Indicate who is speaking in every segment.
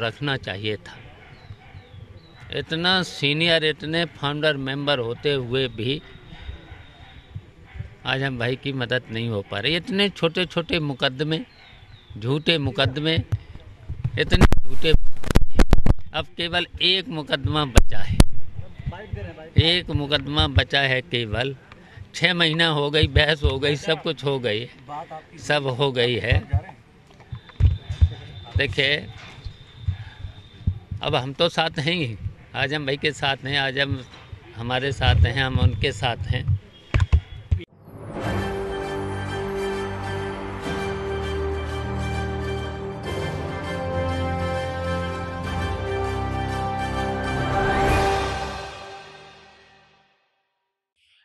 Speaker 1: रखना चाहिए था इतना सीनियर इतने फाउंडर मेंबर होते हुए भी आज हम भाई की मदद नहीं हो पा रही इतने छोटे छोटे मुकदमे झूठे मुकदमे इतने झूठे अब केवल एक मुकदमा बचा है एक मुकदमा बचा है केवल छः महीना हो गई बहस हो गई सब कुछ हो गई सब हो गई है देखिए अब हम तो साथ हैं ही आज हम भाई के साथ हैं आज हम हमारे साथ हैं हम उनके साथ हैं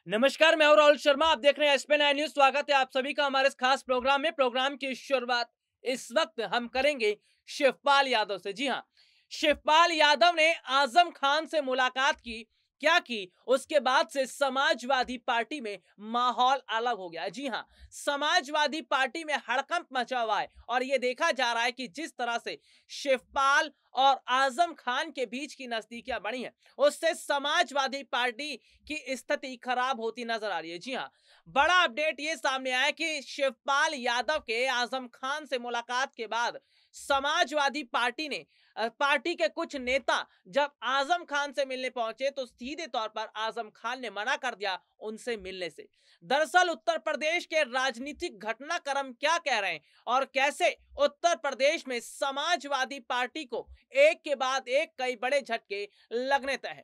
Speaker 2: नमस्कार मैं राहुल शर्मा आप देख रहे हैं एसपी नाइन न्यूज स्वागत है आप सभी का हमारे इस खास प्रोग्राम में प्रोग्राम की शुरुआत इस वक्त हम करेंगे शिवपाल यादव से जी हाँ शिवपाल यादव ने आजम खान से मुलाकात की क्या की उसके बाद से समाजवादी पार्टी में माहौल अलग हो गया जी हाँ समाजवादी पार्टी में हड़कंप मचा हुआ है और ये देखा जा रहा है कि जिस तरह से शिवपाल और आजम खान के बीच की नजदीकियां बढ़ी हैं उससे समाजवादी पार्टी की स्थिति खराब होती नजर आ रही है जी हाँ बड़ा अपडेट ये सामने आया कि शिवपाल यादव के आजम खान से मुलाकात के बाद समाजवादी पार्टी ने पार्टी के कुछ नेता जब आजम खान से मिलने पहुंचे तो सीधे तौर पर आजम खान ने मना कर दिया उनसे मिलने से दरअसल उत्तर प्रदेश के राजनीतिक घटनाक्रम क्या कह रहे हैं और कैसे उत्तर प्रदेश में समाजवादी पार्टी को एक के बाद एक कई बड़े झटके लगने तय है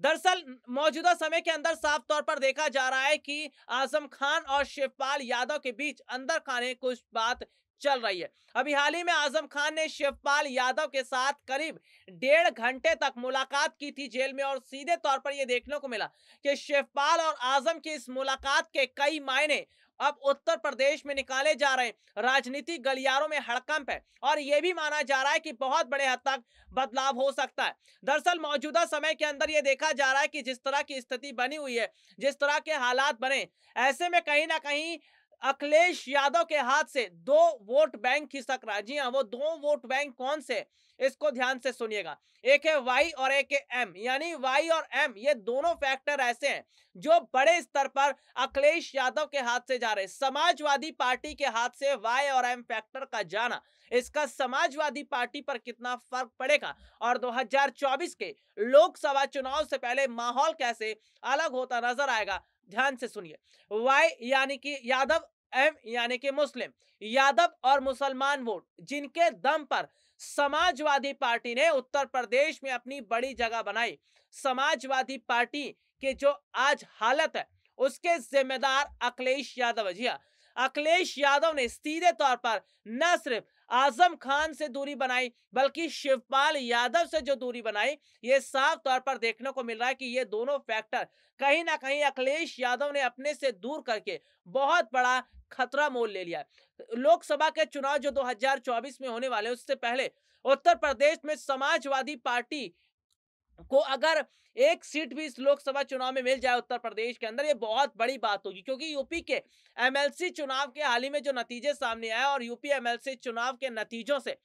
Speaker 2: दरअसल मौजूदा समय के अंदर साफ तौर पर देखा जा रहा है कि आजम खान और शिवपाल यादव के बीच अंदर खाने कुछ बात चल रही है अभी हाल ही में आजम खान ने शिवपाल यादव के साथ करीब डेढ़ घंटे तक मुलाकात की थी जेल में और सीधे तौर पर यह देखने को मिला कि शिवपाल और आजम की इस मुलाकात के कई मायने अब उत्तर प्रदेश में निकाले जा रहे राजनीतिक गलियारों में हड़कंप है और यह भी माना जा रहा है कि बहुत बड़े हद तक बदलाव हो सकता है दरअसल मौजूदा समय के अंदर यह देखा जा रहा है कि जिस तरह की स्थिति बनी हुई है जिस तरह के हालात बने ऐसे में कहीं ना कहीं अखिलेश यादव के हाथ से दो वोट बैंक खिसक रहा है जी हाँ वो दो वोट बैंक कौन से इसको ध्यान से सुनिएगा एक है वाई और एक है एम यानी वाई और एम ये दोनों फैक्टर ऐसे हैं जो बड़े स्तर पर अखिलेश यादव के हाथ से जा रहे समाजवादी पार्टी के हाथ से वाई और एम फैक्टर का जाना इसका समाजवादी पार्टी पर कितना फर्क पड़ेगा और 2024 के लोकसभा चुनाव से पहले माहौल कैसे अलग होता नजर आएगा ध्यान से सुनिए वाई यानी कि यादव एम यानी कि मुस्लिम यादव और मुसलमान वोट जिनके दम पर समाजवादी पार्टी ने उत्तर प्रदेश में अपनी बड़ी जगह बनाई समाजवादी पार्टी के जो आज हालत है उसके जिम्मेदार अखिलेश यादव जी हाँ, अखिलेश यादव ने सीधे तौर पर न सिर्फ आजम खान से दूरी बनाई बल्कि शिवपाल यादव से जो दूरी बनाई ये साफ तौर पर देखने को मिल रहा है कि ये दोनों फैक्टर कहीं ना कहीं अखिलेश यादव ने अपने से दूर करके बहुत बड़ा खतरा मोल ले लिया लोकसभा के चुनाव जो 2024 में होने वाले उससे पहले उत्तर प्रदेश में समाजवादी पार्टी को अगर एक सीट भी इस लोकसभा चुनाव में मिल जाए उत्तर प्रदेश के अंदर ये बहुत बड़ी बात होगी क्योंकि यूपी के एमएलसी चुनाव के हाल ही में जो नतीजे सामने आए और यूपी एमएलसी चुनाव के नतीजों से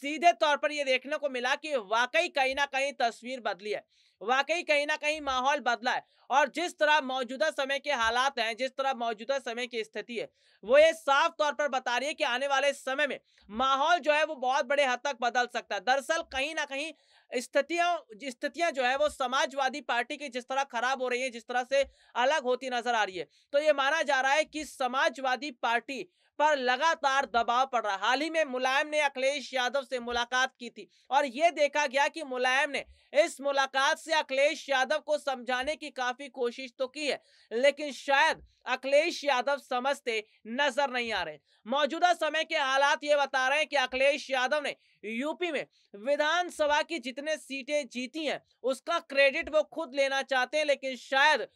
Speaker 2: सीधे तौर पर ये देखने को मिला कि वाकई कहीं ना कहीं तस्वीर बदली है वाकई कहीं ना कहीं माहौल बदला है और जिस तरह मौजूदा समय के हालात हैं जिस तरह मौजूदा समय की स्थिति है वो ये साफ तौर पर बता रही है कि आने वाले समय में माहौल जो है वो बहुत बड़े हद तक बदल सकता है दरअसल कहीं ना कहीं स्थितियां स्थितियां जो है वो समाजवादी पार्टी की जिस तरह खराब हो रही है जिस तरह से अलग होती नजर आ रही है तो ये माना जा रहा है कि समाजवादी पार्टी पर लगातार दबाव पड़ रहा हाल ही में मुलायम ने अखिलेश यादव से मुलाकात की थी और ये देखा गया कि मुलायम ने इस मुलाकात से अखिलेश यादव को समझाने की काफी कोशिश तो की है लेकिन शायद अखिलेश यादव समझते नजर नहीं आ रहे मौजूदा समय के हालात ये बता रहे हैं कि अखिलेश यादव ने यूपी में विधानसभा की जितने सीटें जीती हैं उसका क्रेडिट वो खुद लेना चाहते हैं लेकिन शायद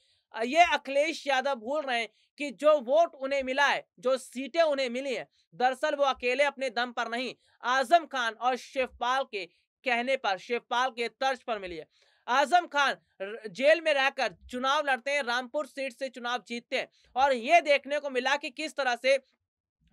Speaker 2: ये अखिलेश यादव भूल रहे हैं कि जो वोट उन्हें मिला है जो सीटें उन्हें मिली है दरअसल वो अकेले अपने दम पर नहीं आजम खान और शिवपाल के कहने पर शिवपाल के तर्ज पर मिली है आजम खान जेल में रहकर चुनाव लड़ते हैं रामपुर सीट से चुनाव जीतते हैं और ये देखने को मिला कि किस तरह से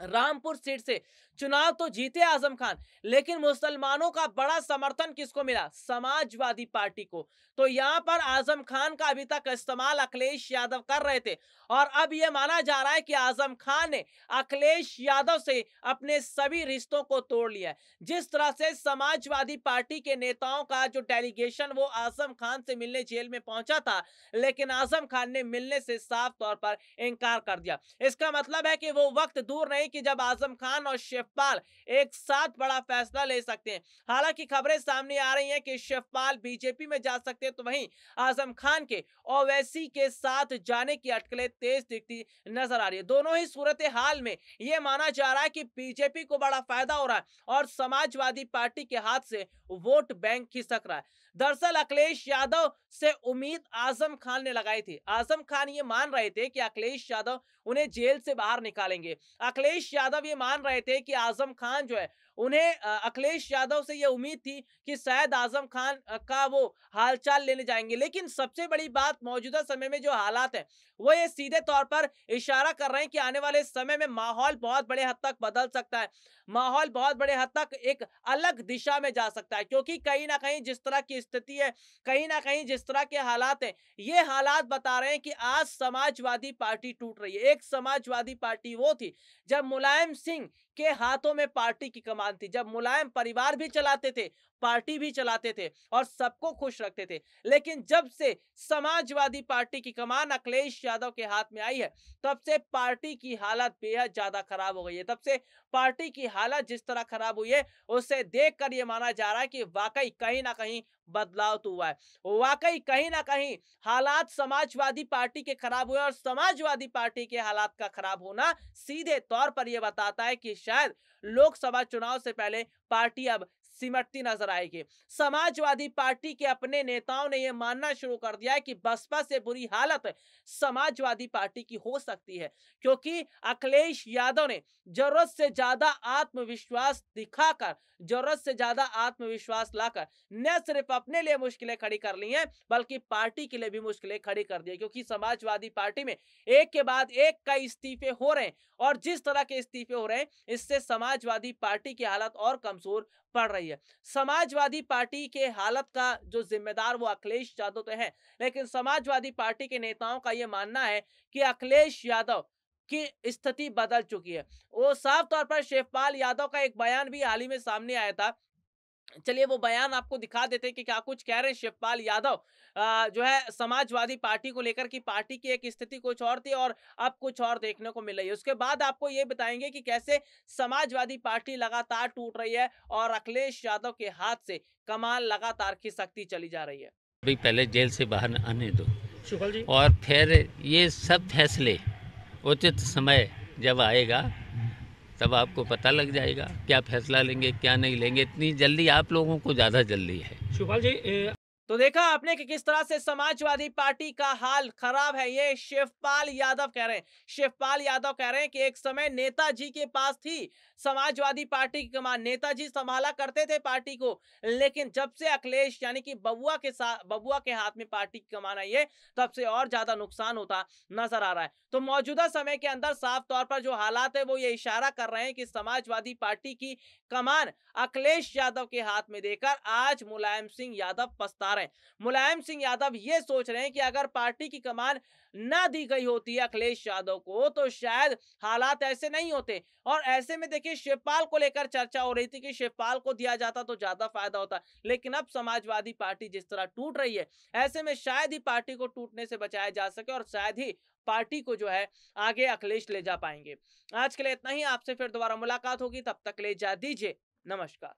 Speaker 2: रामपुर सीट से चुनाव तो जीते आजम खान लेकिन मुसलमानों का बड़ा समर्थन किसको मिला समाजवादी पार्टी को तो यहाँ पर आजम खान का अभी तक इस्तेमाल अखिलेश यादव कर रहे थे और अब यह माना जा रहा है कि आजम खान ने अखिलेश यादव से अपने सभी रिश्तों को तोड़ लिया जिस तरह से समाजवादी पार्टी के नेताओं का जो डेलीगेशन वो आजम खान से मिलने जेल में पहुंचा था लेकिन आजम खान ने मिलने से साफ तौर पर इनकार कर दिया इसका मतलब है कि वो वक्त दूर नहीं है कि जब आजम खान और शिवपाल एक साथ बड़ा फैसला ले सकते हैं हालांकि खबरें सामने आ रही हैं कि शिवपाल बीजेपी में जा सकते हैं तो वहीं आजम खान के ओवैसी के साथ जाने की अटकलें तेज दिखती नजर आ रही है दोनों ही सूरत हाल में ये माना जा रहा है कि बीजेपी को बड़ा फायदा हो रहा है और समाजवादी पार्टी के हाथ से वोट बैंक खिसक रहा है दरअसल अखिलेश यादव से उम्मीद आजम खान ने लगाई थी आजम खान ये मान रहे थे कि अखिलेश यादव उन्हें जेल से बाहर निकालेंगे अखिलेश यादव ये मान रहे थे कि आजम खान जो है उन्हें अखिलेश यादव से यह उम्मीद थी कि शायद आजम खान का वो हालचाल लेने जाएंगे लेकिन सबसे बड़ी बात मौजूदा समय में जो हालात है वो ये सीधे तौर पर इशारा कर रहे हैं कि आने वाले समय में माहौल बहुत बड़े हद तक बदल सकता है माहौल बहुत बड़े हद तक एक अलग दिशा में जा सकता है क्योंकि कहीं ना कहीं जिस तरह की स्थिति है कहीं ना कहीं जिस तरह के हालात हैं ये हालात बता रहे हैं कि आज समाजवादी पार्टी टूट रही है एक समाजवादी पार्टी वो थी जब मुलायम सिंह के हाथों में पार्टी की कमान थी जब मुलायम परिवार भी चलाते थे पार्टी भी चलाते थे और सबको खुश रखते थे लेकिन जब से समाजवादी पार्टी की कमान अखिलेश यादव के हाथ में आई है तब से पार्टी की हालत बेहद ज्यादा खराब हो गई है तब से पार्टी की हालत जिस तरह खराब हुई है उसे देख कर ये माना जा रहा है कि वाकई कहीं ना कहीं बदलाव तो हुआ है वाकई कहीं ना कहीं हालात समाजवादी पार्टी के खराब हुए और समाजवादी पार्टी के हालात का खराब होना सीधे तौर पर यह बताता है कि शायद लोकसभा चुनाव से पहले पार्टी अब सिमटती नजर आएगी समाजवादी पार्टी के अपने नेताओं ने यह मानना शुरू कर दिया है कि बसपा से बुरी हालत समाजवादी पार्टी की हो सकती है क्योंकि अखिलेश यादव ने जरूरत से ज्यादा आत्मविश्वास दिखाकर जरूरत से ज्यादा आत्मविश्वास लाकर न सिर्फ अपने लिए मुश्किलें खड़ी कर ली हैं बल्कि पार्टी के लिए भी मुश्किलें खड़ी कर दी है क्योंकि समाजवादी पार्टी में एक के बाद एक का इस्तीफे हो रहे हैं और जिस तरह के इस्तीफे हो रहे हैं इससे समाजवादी पार्टी की हालत और कमजोर पड़ रही है रही है समाजवादी पार्टी के हालत का जो जिम्मेदार वो अखिलेश यादव तो है लेकिन समाजवादी पार्टी के नेताओं का ये मानना है कि अखिलेश यादव की स्थिति बदल चुकी है वो साफ तौर पर शिवपाल यादव का एक बयान भी हाल ही में सामने आया था चलिए वो बयान आपको दिखा देते हैं कि क्या कुछ कह रहे हैं शिवपाल यादव जो है समाजवादी पार्टी को लेकर की पार्टी की एक स्थिति कुछ और थी और अब कुछ और देखने को मिल रही है उसके बाद आपको ये बताएंगे कि कैसे समाजवादी पार्टी लगातार टूट रही है और अखिलेश यादव के हाथ से कमाल लगातार की सख्ती चली जा रही है
Speaker 1: अभी पहले जेल से बाहर आने दो जी। और फिर ये सब फैसले उचित समय जब आएगा तब आपको पता लग जाएगा क्या फैसला लेंगे क्या नहीं लेंगे इतनी जल्दी आप लोगों को ज़्यादा जल्दी है
Speaker 2: शिवपाल जी ए... तो देखा आपने कि किस तरह से समाजवादी पार्टी का हाल खराब है ये शिवपाल यादव कह रहे हैं शिवपाल यादव कह रहे हैं कि एक समय नेता जी के पास थी समाजवादी पार्टी के कमान नेताजी संभाला करते थे पार्टी को लेकिन जब से अखिलेश यानी कि बबुआ के साथ बबुआ के हाथ में पार्टी की कमान आई है तब से और ज्यादा नुकसान होता नजर आ रहा है तो मौजूदा समय के अंदर साफ तौर पर जो हालात है वो ये इशारा कर रहे हैं कि समाजवादी पार्टी की कमान अखिलेश यादव के हाथ में देकर आज मुलायम सिंह यादव पछता रहे हैं मुलायम सिंह यादव ये सोच रहे हैं कि अगर पार्टी की कमान न दी गई होती अखिलेश यादव को तो शायद हालात ऐसे नहीं होते और ऐसे में देखिए कि शिवपाल को लेकर चर्चा हो रही थी कि शिवपाल को दिया जाता तो ज्यादा फायदा होता लेकिन अब समाजवादी पार्टी जिस तरह टूट रही है ऐसे में शायद ही पार्टी को टूटने से बचाया जा सके और शायद ही पार्टी को जो है आगे अखिलेश ले जा पाएंगे आज के लिए इतना ही आपसे फिर दोबारा मुलाकात होगी तब तक ले जा दीजिए नमस्कार